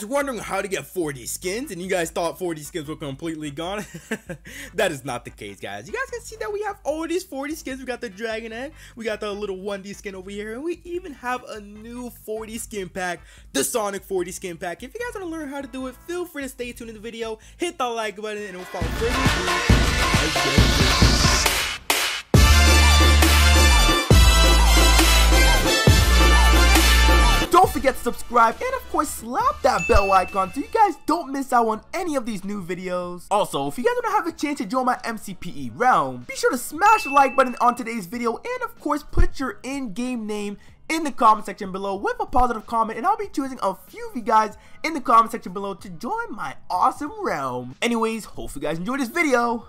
guys wondering how to get 40 skins and you guys thought 40 skins were completely gone, that is not the case, guys. You guys can see that we have all these 40 skins. We got the Dragon Egg, we got the little 1D skin over here, and we even have a new 40 skin pack, the Sonic 40 skin pack. If you guys want to learn how to do it, feel free to stay tuned in the video, hit that like button, and it will follow. forget to subscribe and of course slap that bell icon so you guys don't miss out on any of these new videos. Also, if you guys don't have a chance to join my MCPE realm, be sure to smash the like button on today's video and of course put your in-game name in the comment section below with a positive comment and I'll be choosing a few of you guys in the comment section below to join my awesome realm. Anyways, hope you guys enjoyed this video.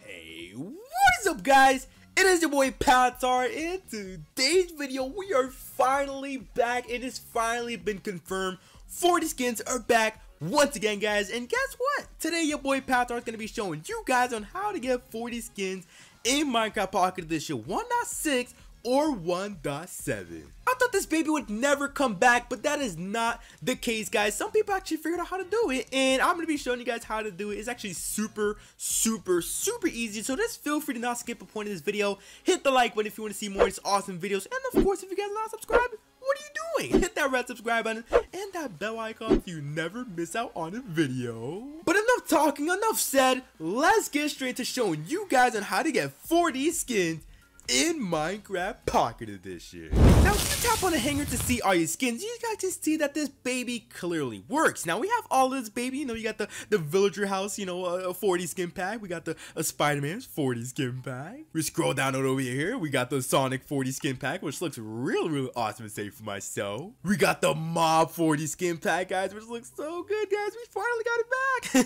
Hey, what is up guys? It is your boy Patar. In today's video, we are finally back. It has finally been confirmed. 40 skins are back once again, guys. And guess what? Today, your boy Patar is going to be showing you guys on how to get 40 skins in Minecraft Pocket Edition 1.6 or 1.7 thought this baby would never come back, but that is not the case, guys. Some people actually figured out how to do it, and I'm going to be showing you guys how to do it. It's actually super, super, super easy. So just feel free to not skip a point in this video. Hit the like button if you want to see more of these awesome videos. And of course, if you guys are not subscribed, what are you doing? Hit that red subscribe button and that bell icon so you never miss out on a video. But enough talking, enough said, let's get straight to showing you guys on how to get 4D skins in Minecraft Pocket Edition. Now if you tap on the hanger to see all your skins, you guys can see that this baby clearly works. Now we have all this baby, you know, you got the, the villager house, you know, a, a 40 skin pack. We got the Spider-Man's 40 skin pack. We scroll down over here, we got the Sonic 40 skin pack, which looks really, really awesome to say for myself. We got the Mob 40 skin pack, guys, which looks so good, guys. We finally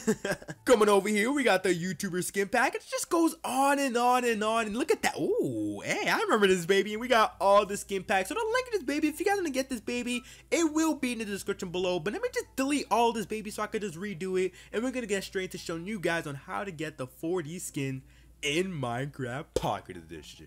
Coming over here, we got the YouTuber skin pack. It just goes on and on and on. And look at that. Ooh, hey, I remember this baby. And we got all the skin packs. So don't link this baby. If you guys want to get this baby, it will be in the description below. But let me just delete all this baby so I could just redo it. And we're going to get straight to showing you guys on how to get the 4D skin in Minecraft Pocket Edition.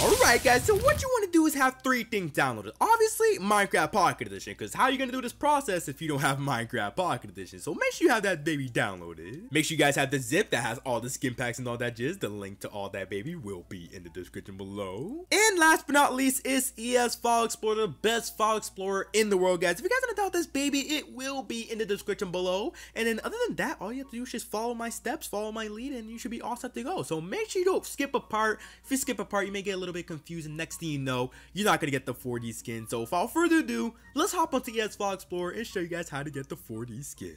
Alright guys, so what you want to do is have three things downloaded. Obviously, Minecraft Pocket Edition, because how are you going to do this process if you don't have Minecraft Pocket Edition? So make sure you have that baby downloaded. Make sure you guys have the zip that has all the skin packs and all that jizz. The link to all that baby will be in the description below. And last but not least is ES File Explorer, the best file explorer in the world guys. If you guys want to download this baby, it will be in the description below. And then other than that, all you have to do is just follow my steps, follow my lead, and you should be all set to go. So make sure you don't skip a part. If you skip a part, you make get a little bit confused and next thing you know, you're not going to get the 4D skin. So without further ado, let's hop onto ES File Explorer and show you guys how to get the 4D skin.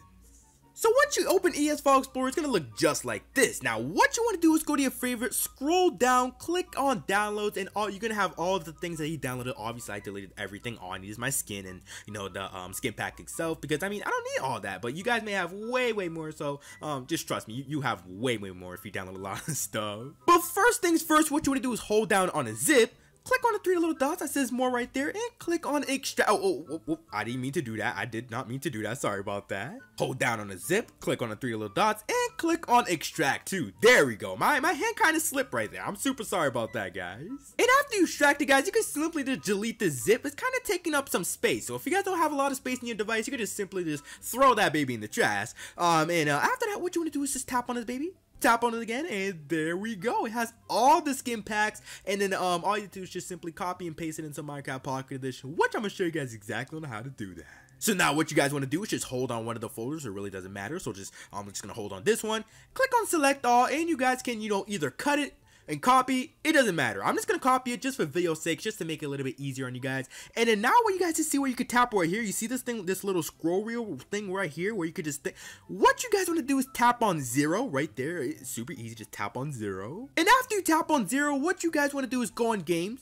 So once you open ES File Explorer, it's going to look just like this. Now, what you want to do is go to your favorite, scroll down, click on downloads, and all you're going to have all of the things that you downloaded. Obviously, I deleted everything. All I need is my skin and, you know, the um, skin pack itself, because, I mean, I don't need all that, but you guys may have way, way more, so um, just trust me, you, you have way, way more if you download a lot of stuff. But first things first, what you want to do is hold down on a zip, click on the three little dots that says more right there and click on extract. Oh, oh, oh, oh, I didn't mean to do that. I did not mean to do that. Sorry about that. Hold down on the zip, click on the three little dots and click on extract too. There we go. My, my hand kind of slipped right there. I'm super sorry about that, guys. And after you extract it, guys, you can simply just delete the zip. It's kind of taking up some space. So if you guys don't have a lot of space in your device, you can just simply just throw that baby in the trash. Um, and uh, after that, what you want to do is just tap on this baby tap on it again and there we go it has all the skin packs and then um all you do is just simply copy and paste it into minecraft pocket edition which i'm gonna show you guys exactly on how to do that so now what you guys want to do is just hold on one of the folders. It really doesn't matter. So just I'm just going to hold on this one. Click on select all and you guys can, you know, either cut it, and copy, it doesn't matter. I'm just gonna copy it just for video sake, just to make it a little bit easier on you guys. And then now when you guys to see where you could tap right here, you see this thing, this little scroll wheel thing right here where you could just, what you guys wanna do is tap on zero right there. It's super easy, just tap on zero. And after you tap on zero, what you guys wanna do is go on games,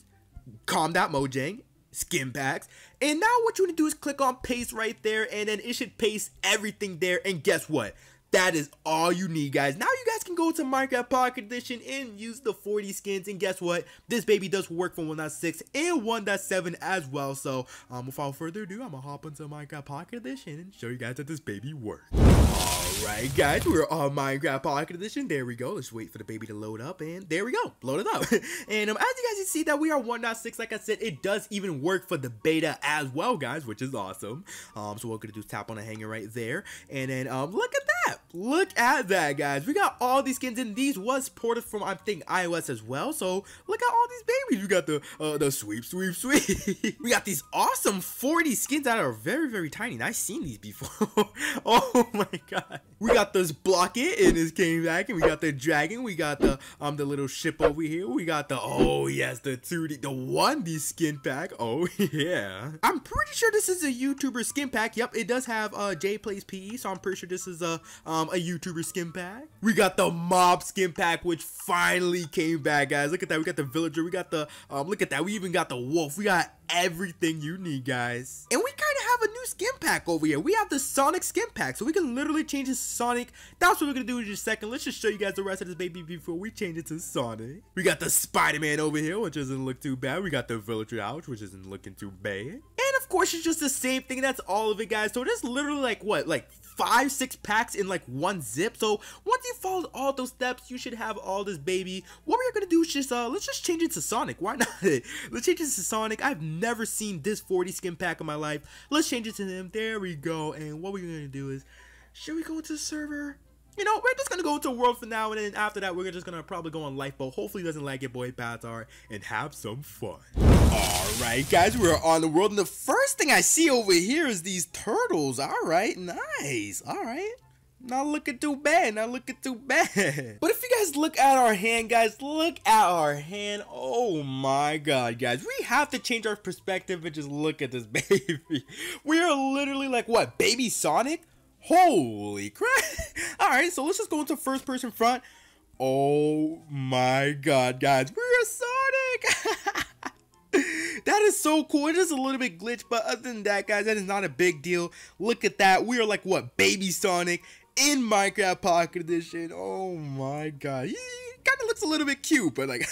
calm that Mojang, skin packs. And now what you want to do is click on paste right there and then it should paste everything there. And guess what? That is all you need, guys. Now you guys can go to Minecraft Pocket Edition and use the 40 skins. And guess what? This baby does work for 1.6 and 1.7 as well. So um, without further ado, I'm going to hop into Minecraft Pocket Edition and show you guys that this baby works. Alright guys, we're on Minecraft Pocket Edition. There we go. Let's wait for the baby to load up and there we go. Load it up. and um, as you guys can see that we are 1.6, like I said, it does even work for the beta as well, guys, which is awesome. Um, so what we're going to do is tap on the hanger right there. And then um, look at Look at that, guys. We got all these skins, and these was ported from, I think, iOS as well. So look at all these babies. We got the uh, the sweep, sweep, sweep. we got these awesome 40 skins that are very, very tiny. I've seen these before. oh my god. We got this block it, and it came back, and we got the dragon. We got the um the little ship over here. We got the oh yes, the 2D, the 1D skin pack. Oh yeah. I'm pretty sure this is a YouTuber skin pack. Yep, it does have uh J plays PE, so I'm pretty sure this is a um, a YouTuber skin pack. We got the mob skin pack, which finally came back, guys. Look at that. We got the villager. We got the, um, look at that. We even got the wolf. We got everything you need, guys. And we kind of have a new skin pack over here. We have the Sonic skin pack, so we can literally change to Sonic. That's what we're going to do in just a second. Let's just show you guys the rest of this baby before we change it to Sonic. We got the Spider-Man over here, which doesn't look too bad. We got the villager out, which isn't looking too bad. And of course it's just the same thing. That's all of it, guys. So it is literally like what, like five, six packs in like one zip. So once you follow all those steps, you should have all this baby. What we're gonna do is just uh let's just change it to Sonic. Why not? let's change it to Sonic. I've never seen this 40 skin pack in my life. Let's change it to him. There we go. And what we're gonna do is should we go into the server? you know, we're just gonna go to world for now, and then after that, we're just gonna probably go on lifeboat. Hopefully, doesn't lag your boy Batar, and have some fun. Alright guys, we're on the world and the first thing I see over here is these turtles. Alright, nice. Alright. Not looking too bad, not looking too bad. But if you guys look at our hand, guys, look at our hand. Oh my god, guys. We have to change our perspective and just look at this baby. We are literally like, what, baby Sonic? Holy crap! All right, so let's just go into first person front. Oh my god, guys, we're Sonic! that is so cool. It is a little bit glitch, but other than that, guys, that is not a big deal. Look at that. We are like, what, baby Sonic in Minecraft Pocket Edition. Oh my god. He kind of looks a little bit cute, but like,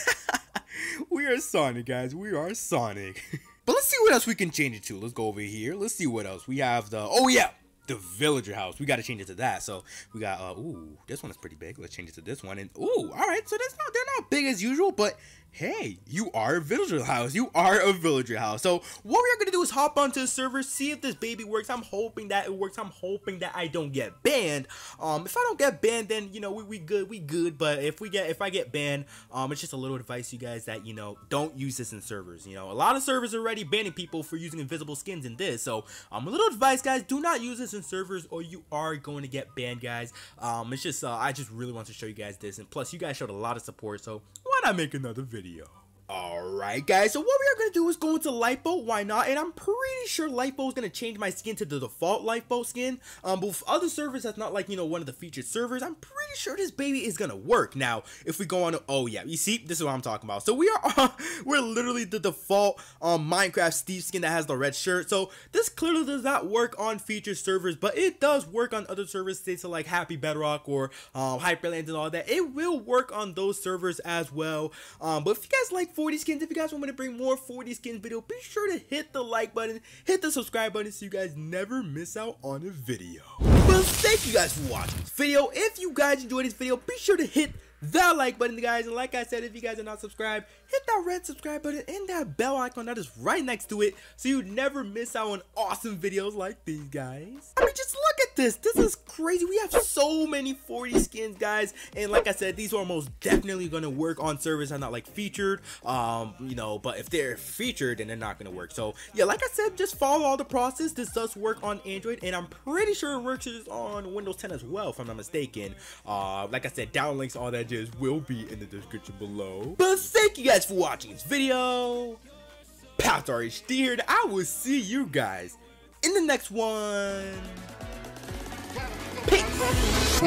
we are Sonic, guys. We are Sonic. but let's see what else we can change it to. Let's go over here. Let's see what else. We have the, oh yeah, the villager house. We got to change it to that. So we got uh ooh, this one is pretty big. Let's change it to this one. And ooh, all right. So that's not they're not big as usual, but hey, you are a villager house. You are a villager house. So what we are going to do is hop onto the server, see if this baby works. I'm hoping that it works. I'm hoping that I don't get banned. Um, if I don't get banned, then, you know, we, we good, we good. But if we get, if I get banned, um, it's just a little advice, you guys, that, you know, don't use this in servers. You know, a lot of servers are already banning people for using invisible skins in this. So, um, a little advice, guys, do not use this in servers or you are going to get banned, guys. Um, it's just, uh, I just really want to show you guys this. And plus, you guys showed a lot of support. So, I make another video? Alright guys, so what we are going to do is go into LiPo, why not? And I'm pretty sure LiPo is going to change my skin to the default LiPo skin. Um, but other servers that's not like, you know, one of the featured servers, I'm pretty sure this baby is going to work. Now, if we go on to, oh yeah, you see, this is what I'm talking about. So we are, we're literally the default um, Minecraft Steve skin that has the red shirt. So this clearly does not work on featured servers, but it does work on other servers, say so like Happy Bedrock or um, Hyperland and all that. It will work on those servers as well. Um, but if you guys like 40 skins. If you guys want me to bring more 40 skins video, be sure to hit the like button, hit the subscribe button so you guys never miss out on a video. thank you guys for watching this video. If you guys enjoyed this video, be sure to hit that like button guys and like I said if you guys are not subscribed hit that red subscribe button and that bell icon that is right next to it so you never miss out on awesome videos like these guys I mean just look at this this is crazy we have so many 40 skins guys and like I said these are most definitely gonna work on servers and not like featured um you know but if they're featured then they're not gonna work so yeah like I said just follow all the process this does work on Android and I'm pretty sure it works on Windows 10 as well if I'm not mistaken uh like I said downlinks all that will be in the description below. But thank you guys for watching this video. PathRHD is steered. I will see you guys in the next one. Peace.